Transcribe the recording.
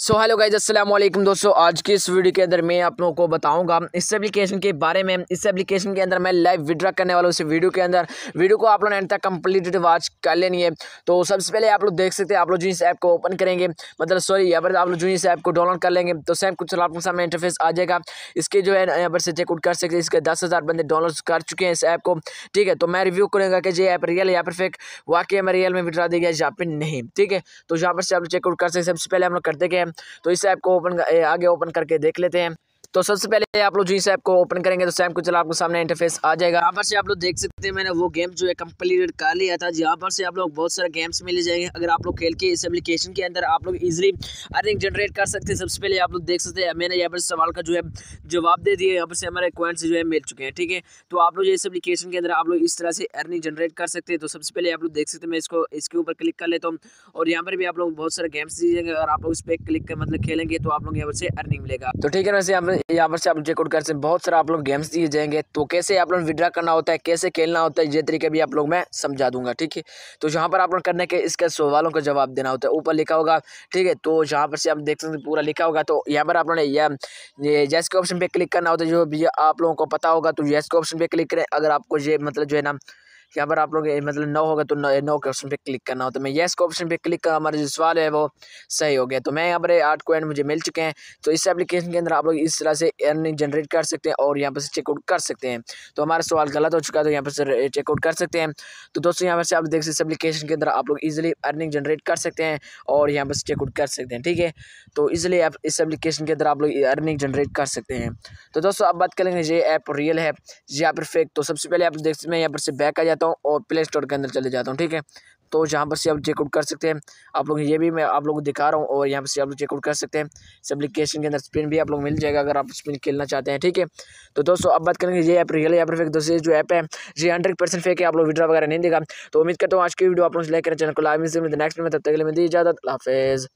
so hello guys अस्सलाम वालेकुम दोस्तों आज की इस वीडियो के अंदर मैं आप लोगों को बताऊंगा इस एप्लीकेशन के बारे में इस एप्लीकेशन के अंदर मैं लाइव विड्रा करने वाला हूँ इस वीडियो के अंदर वीडियो को आप ने एंड तक कंप्लीट वॉच कर लेनी है तो सबसे पहले आप लोग देख सकते हैं आप लोग जो इस ऐप को ओपन करेंगे मतलब सॉरी यहाँ पर आप लोग जो इस ऐप को डाउनलोड कर लेंगे तो सैम कुछ आपके सामने इंटरफेस आ जाएगा इसके जो है यहाँ पर से चेकआउट कर सकते हैं इसके दस बंदे डाउनलोड कर चुके हैं इस ऐप को ठीक है तो मैं रिव्यू करूँगा कि ये ऐप रियल है या परफेक्ट फेक वाकई में रियल में विड्रा दिया गया यहाँ पर नहीं ठीक है तो यहाँ पर से आप लोग चेकआउट कर सकते सबसे पहले हम लोग करते गए तो इस ऐप को ओपन आगे ओपन करके देख लेते हैं तो सबसे पहले आप लोग जिस ऐप को ओपन करेंगे तो सैम को चला आपको सामने इंटरफेस आ जाएगा यहाँ पर से आप लोग देख सकते हैं मैंने वो गेम जो है कंप्लीट कर लिया था यहाँ पर से आप लोग बहुत सारे गेम्स मिले जाएंगे अगर आप लोग खेल के इस एप्लीकेशन के अंदर आप लोग इजिली अर्निंग जनरेट कर सकते हैं सबसे पहले आप लोग देख सकते हैं मैंने यहाँ पर सवाल का जो है जवाब दे दिए यहाँ पर से हमारे क्वेंट्स जो है मिल चुके हैं ठीक है तो आप लोग इस एप्लीकेशन के अंदर आप लोग इस तरह से अर्निंग जनरेट कर सकते हैं तो सबसे पहले आप लोग देख सकते हैं मैं इसको इसके ऊपर क्लिक कर लेता हूँ और यहाँ पर भी आप लोग बहुत सारे गेम्स दीजिएगा और आप लोग इस पर क्लिक कर मतलब खेलेंगे तो आप लोग यहाँ पर से अर्निंग मिलेगा तो ठीक है वैसे यहाँ पर यहाँ पर से आप चेकआउट कर सकते हैं बहुत सारा आप लोग गेम्स दिए जाएंगे तो कैसे आप लोग विड्रा करना होता है कैसे खेलना होता है ये तरीके भी आप लोग मैं समझा दूंगा ठीक है तो यहाँ पर आप लोग करने के इसके सवालों का जवाब देना होता है ऊपर लिखा होगा ठीक है तो यहाँ पर से आप देख सकते पूरा लिखा होगा तो यहाँ पर आप लोगों ने ये जैस के ऑप्शन पर क्लिक करना होता है जो भी आप लोगों को पता होगा तो जैस के ऑप्शन पर क्लिक करें अगर आपको ये मतलब जो है ना यहाँ पर आप लोग मतलब नौ होगा तो नौ के ऑप्शन पर क्लिक करना हो तो मैं येस के ऑप्शन पर क्लिक करा हमारा जो सवाल है वो सही हो गया तो मैं यहाँ पर आठ कोइन मुझे मिल चुके हैं तो इस एप्लीकेशन के अंदर आप लोग इस तरह से अर्निंग जनरेट कर सकते हैं और यहाँ पर से चेकआउट कर सकते हैं तो हमारा सवाल गलत हो चुका है तो यहाँ पर से चेकआउट कर सकते हैं तो दोस्तों यहाँ पर से आप देख सकते इस एप्लीकेशन के अंदर आप लोग ईजिली अर्निंग जनरेट कर सकते हैं और यहाँ पर से चेकआउट कर सकते हैं ठीक है तो ईज़िली आप इस एप्लीकेशन के अंदर आप लोग अर्निंग जनरेट कर सकते हैं तो दोस्तों आप बात करेंगे ये ऐप रियल है या फिर फेक तो सबसे पहले आप देख सकते हैं यहाँ पर से बैक आ जाता जाता हूँ और प्ले स्टोर के अंदर चले जाता हूँ ठीक है तो जहाँ पर से आप चेकआउट कर सकते हैं आप लोग ये भी मैं आप लोगों को दिखा रहा हूँ और यहाँ पर से आप लोग चेकआउट कर सकते हैं इस एप्लीकेशन के अंदर स्पिन भी आप लोग मिल जाएगा अगर आप स्पिन खेलना चाहते हैं ठीक है तो दोस्तों अब बात करेंगे ये ऐप रियल या फिर फेक दोस्तों जो ऐप है ये हंड्रेड परसेंट फेक है आप लोग विड्रा वगैरह नहीं देगा तो उम्मीद करता हूँ आज की वीडियो आप लोग लाइक करें चैनल को लाइव मिलते नेक्स्ट में तब तक के लिए मिलती इजाजत हाफिज़